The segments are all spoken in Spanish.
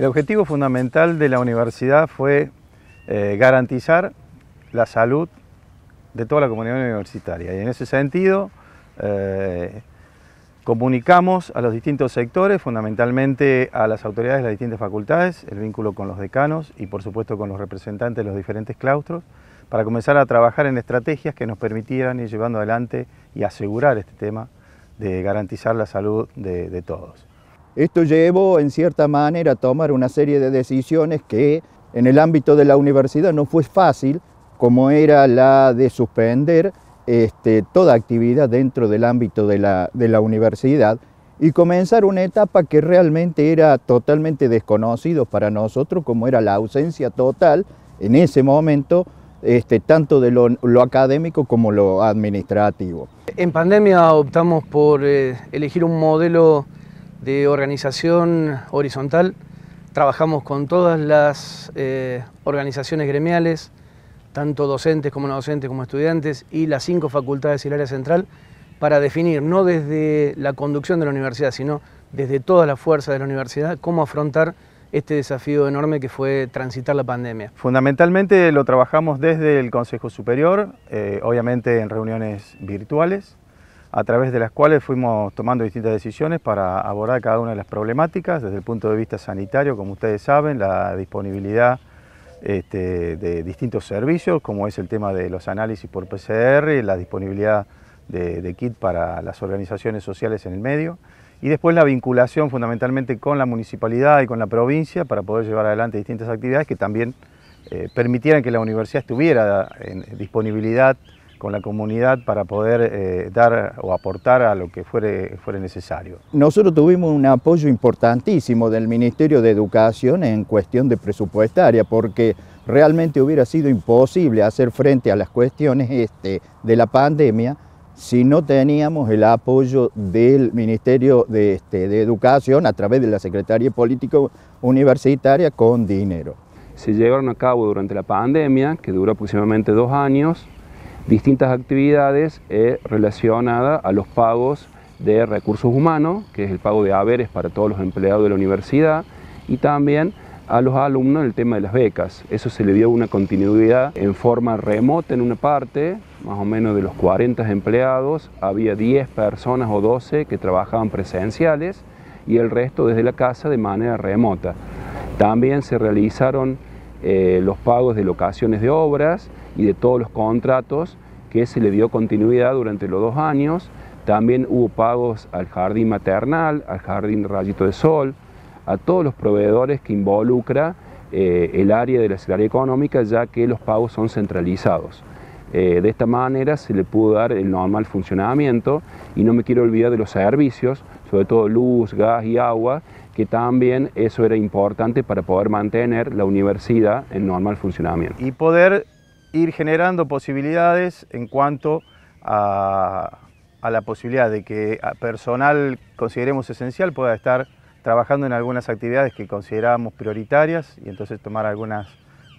El objetivo fundamental de la universidad fue eh, garantizar la salud de toda la comunidad universitaria. Y en ese sentido, eh, comunicamos a los distintos sectores, fundamentalmente a las autoridades de las distintas facultades, el vínculo con los decanos y por supuesto con los representantes de los diferentes claustros, para comenzar a trabajar en estrategias que nos permitieran ir llevando adelante y asegurar este tema de garantizar la salud de todos. Esto llevó, en cierta manera, a tomar una serie de decisiones que en el ámbito de la universidad no fue fácil, como era la de suspender este, toda actividad dentro del ámbito de la, universidad y comenzar una etapa que realmente era totalmente desconocido para nosotros, como era la ausencia total en ese momento este, tanto de lo, académico como lo administrativo. En pandemia optamos por eh, elegir un modelo de organización horizontal trabajamos con todas las eh, organizaciones gremiales, tanto docentes como no docentes como estudiantes, y las cinco facultades y el área central, para definir, no desde la conducción de la universidad, sino desde toda la fuerza de la universidad, cómo afrontar este desafío enorme que fue transitar la pandemia. Fundamentalmente lo trabajamos desde el Consejo Superior, eh, obviamente en reuniones virtuales, a través de las cuales fuimos tomando distintas decisiones para abordar cada una de las problemáticas desde el punto de vista sanitario, como ustedes saben, la disponibilidad este, de distintos servicios, como es el tema de los análisis por PCR, la disponibilidad de, kit para las organizaciones sociales en el medio, y después la vinculación fundamentalmente con la municipalidad y con la provincia para poder llevar adelante distintas actividades que también eh, permitieran que la universidad estuviera en disponibilidad con la comunidad para poder eh, dar o aportar a lo que fuere, fuere necesario. Nosotros tuvimos un apoyo importantísimo del Ministerio de Educación en cuestión de presupuestaria, porque realmente hubiera sido imposible hacer frente a las cuestiones este, de la pandemia si no teníamos el apoyo del Ministerio de, este, de Educación a través de la Secretaría Política Universitaria con dinero. Se llevaron a cabo durante la pandemia, que duró aproximadamente dos años, distintas actividades eh, relacionadas a los pagos de recursos humanos, que es el pago de haberes para todos los empleados de la universidad, y también a los alumnos el tema de las becas. Eso se le dio una continuidad en forma remota en una parte, más o menos de los 40 empleados, había 10 personas o 12 que trabajaban presenciales y el resto desde la casa de manera remota. También se realizaron eh, los pagos de locaciones de obras, y de todos los contratos que se le dio continuidad durante los dos años. También hubo pagos al jardín maternal, al jardín Rayito de Sol, a todos los proveedores que involucra eh, el área de la Secretaría Económica, ya que los pagos son centralizados. Eh, de esta manera se le pudo dar el normal funcionamiento y no me quiero olvidar de los servicios, sobre todo luz, gas y agua, que también eso era importante para poder mantener la universidad en normal funcionamiento. Y poder ir generando posibilidades en cuanto a, la posibilidad de que personal consideremos esencial pueda estar trabajando en algunas actividades que consideramos prioritarias y entonces tomar algunas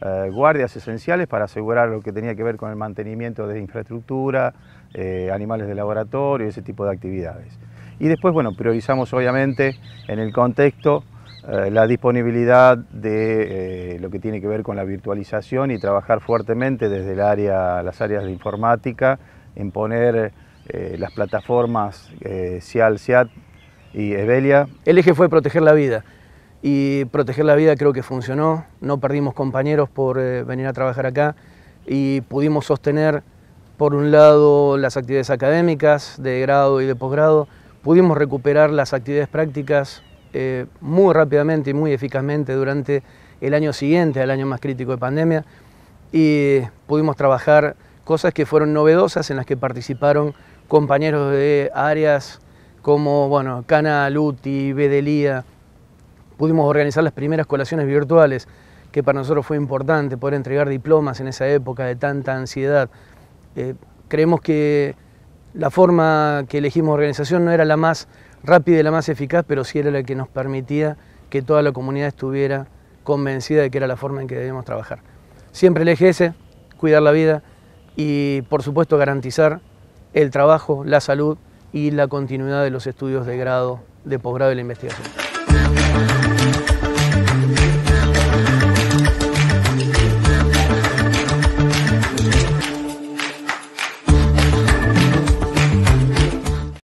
eh, guardias esenciales para asegurar lo que tenía que ver con el mantenimiento de infraestructura, eh, animales de laboratorio, ese tipo de actividades. Y después, bueno, priorizamos obviamente en el contexto eh, la disponibilidad de eh, lo que tiene que ver con la virtualización y trabajar fuertemente desde el área, las áreas de informática en poner eh, las plataformas CIAL, y Evelia. El eje fue proteger la vida y proteger la vida creo que funcionó, no perdimos compañeros por venir a trabajar acá y pudimos sostener por un lado las actividades académicas de grado y de posgrado, pudimos recuperar las actividades prácticas eh, muy rápidamente y muy eficazmente durante el año siguiente al año más crítico de pandemia y pudimos trabajar cosas que fueron novedosas en las que participaron compañeros de áreas como bueno, Cana, Luti, Bedelía. Pudimos organizar las primeras colaciones virtuales, que para nosotros fue importante poder entregar diplomas en esa época de tanta ansiedad. Eh, creemos que la forma que elegimos organización no era la más rápida y la más eficaz, pero sí era la que nos permitía que toda la comunidad estuviera convencida de que era la forma en que debíamos trabajar. Siempre el eje ese, cuidar la vida y por supuesto garantizar el trabajo, la salud y la continuidad de los estudios de grado, de posgrado y la investigación.